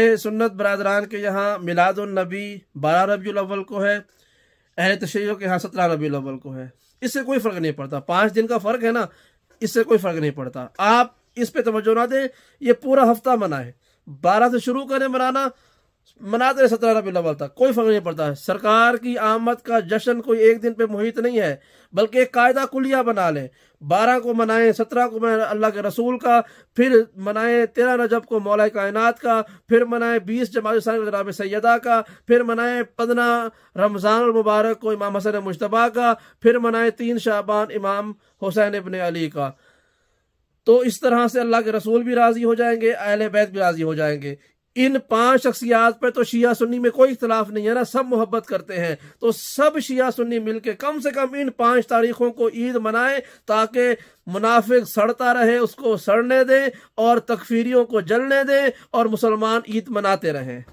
सुन्नत बरदरान के यहाँ मिलादुलनबी बारह रबी अव्वल को है अहल तशैयों के यहाँ सत्रह रबी अव्वल को है इससे कोई फ़र्क नहीं पड़ता पाँच दिन का फ़र्क है ना इससे कोई फ़र्क नहीं पड़ता आप इस पर तोज्जो ना दें ये पूरा हफ्ता मनाएं बारह से शुरू करें मनाना मनाजिर सत्रह रबी अव्वल तक कोई फर्क नहीं पड़ता है सरकार की आमद का जश्न कोई एक दिन पे मुहित नहीं है बल्कि एक कायदा कुलिया बना लें बारह को मनाएं सत्रह को मनाएं अल्लाह के रसूल का फिर मनाएं तेरह रजब को मौला कायनात का फिर मनाएं बीस जमात जनाब सैदा का फिर मनाएं पंद्रह रमज़ान मुबारक को इमाम हसन मुशतबा का फिर मनाएं तीन शाहबान इमाम हुसैन इबन अली का तो इस तरह से अल्लाह के रसूल भी राज़ी हो जाएंगे अहल बैत भी राज़ी हो जाएंगे इन पांच शख्सियात पर तो शिया सुन्नी में कोई इख्तलाफ नहीं है ना सब मोहब्बत करते हैं तो सब शिया सुन्नी मिलकर कम से कम इन पांच तारीखों को ईद मनाए ताकि मुनाफिक सड़ता रहे उसको सड़ने दें और तकफीरियों को जलने दें और मुसलमान ईद मनाते रहें